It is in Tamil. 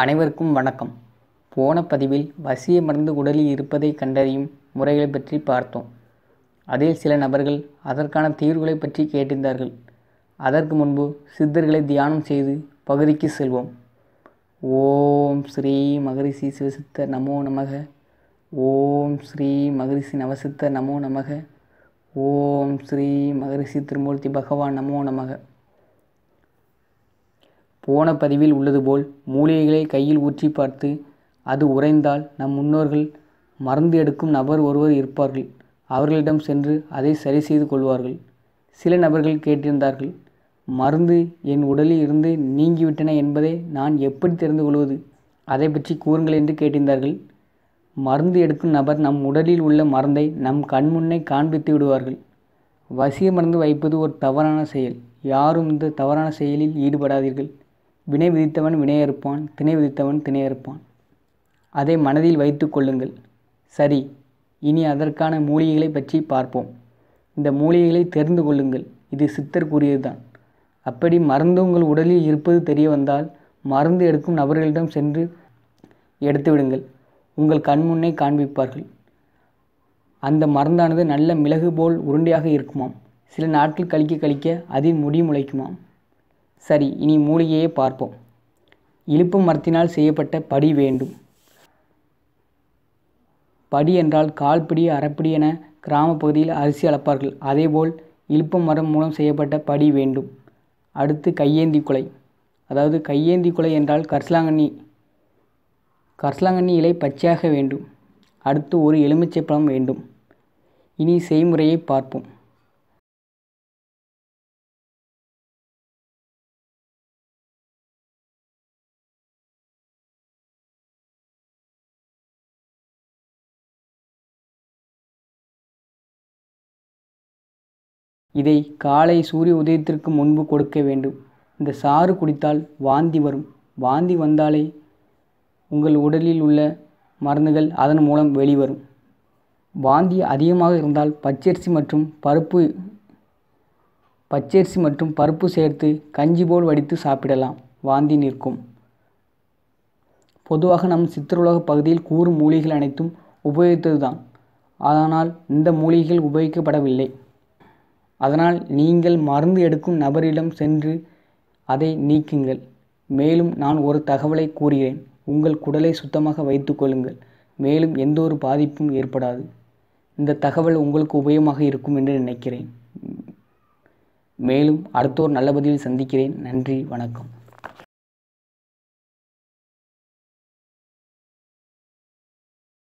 அனைவருக்கும் வணக்கம் போன பதிவில் வசிய மருந்து உடலில் இருப்பதை கண்டறியும் முறைகளை பற்றி பார்த்தோம் அதில் சில நபர்கள் அதற்கான தீர்வுகளை பற்றி கேட்டிருந்தார்கள் அதற்கு முன்பு சித்தர்களை தியானம் செய்து பகுதிக்கு செல்வோம் ஓம் ஸ்ரீ மகரிஷி சிவசித்த நமோ நமக ஓம் ஸ்ரீ மகரிஷி நவசித்த நமோ நமக ஓம் ஸ்ரீ மகரிஷி திருமூர்த்தி பகவான் நமோ நமக போன பதிவில் உள்ளது போல் மூலிகைகளை கையில் ஊற்றி பார்த்து அது உறைந்தால் நம் முன்னோர்கள் மருந்து எடுக்கும் நபர் ஒருவர் இருப்பார்கள் அவர்களிடம் சென்று அதை சரி செய்து கொள்வார்கள் சில நபர்கள் கேட்டிருந்தார்கள் மருந்து என் உடலில் இருந்து நீங்கிவிட்டன என்பதை நான் எப்படி தெரிந்து கொள்வது அதை பற்றி கூறுங்கள் என்று கேட்டிருந்தார்கள் மருந்து எடுக்கும் நபர் நம் உடலில் உள்ள மருந்தை நம் கண்முன்னே காண்பித்து விடுவார்கள் வசிய மருந்து வைப்பது ஒரு தவறான செயல் யாரும் இந்த தவறான செயலில் ஈடுபடாதீர்கள் வினை விதித்தவன் வினையறுப்பான் திணை விதித்தவன் திணையறுப்பான் அதை மனதில் வைத்து கொள்ளுங்கள் சரி இனி அதற்கான மூலிகைகளை பற்றி பார்ப்போம் இந்த மூலிகைகளை தெரிந்து கொள்ளுங்கள் இது சித்தர் கூறியதுதான் அப்படி மருந்து உங்கள் உடலில் இருப்பது தெரிய வந்தால் மருந்து எடுக்கும் நபர்களிடம் சென்று எடுத்து விடுங்கள் உங்கள் கண்முன்னே காண்பிப்பார்கள் அந்த மருந்தானது நல்ல மிளகு போல் உருண்டையாக இருக்குமாம் சில நாட்கள் கழிக்க கழிக்க அதில் முடி முளைக்குமாம் சரி இனி மூலிகையே பார்ப்போம் இழுப்பு மரத்தினால் செய்யப்பட்ட படி வேண்டும் படி என்றால் கால்பிடி அரைப்பிடி என கிராம பகுதியில் அரிசி அளப்பார்கள் அதேபோல் இழுப்பு மரம் மூலம் செய்யப்பட்ட படி வேண்டும் அடுத்து கையேந்தி குலை அதாவது கையேந்தி குலை என்றால் கர்சலாங்கண்ணி கர்சலாங்கண்ணி இலை பச்சையாக வேண்டும் அடுத்து ஒரு எலுமிச்சை பழம் வேண்டும் இனி செய்முறையை பார்ப்போம் இதை காலை சூரிய உதயத்திற்கு முன்பு கொடுக்க வேண்டும் இந்த சாறு குடித்தால் வாந்தி வரும் வாந்தி வந்தாலே உங்கள் உடலில் உள்ள மருந்துகள் அதன் மூலம் வெளிவரும் வாந்தி அதிகமாக இருந்தால் பச்சரிசி மற்றும் பருப்பு பச்சரிசி மற்றும் பருப்பு சேர்த்து கஞ்சி போல் வடித்து சாப்பிடலாம் வாந்தி நிற்கும் பொதுவாக நம் சித்திரலோக பகுதியில் கூறும் மூலிகைகள் அனைத்தும் உபயோகித்தது தான் ஆனால் இந்த மூலிகைகள் உபயோகிக்கப்படவில்லை அதனால் நீங்கள் மருந்து எடுக்கும் நபரிடம் சென்று அதை நீக்குங்கள் மேலும் நான் ஒரு தகவலை கூறுகிறேன் உங்கள் குடலை சுத்தமாக வைத்துக்கொள்ளுங்கள் மேலும் எந்த ஒரு பாதிப்பும் ஏற்படாது இந்த தகவல் உங்களுக்கு உபயோகமாக இருக்கும் என்று நினைக்கிறேன் மேலும் அடுத்தோர் நல்ல பதிவில் சந்திக்கிறேன் நன்றி வணக்கம்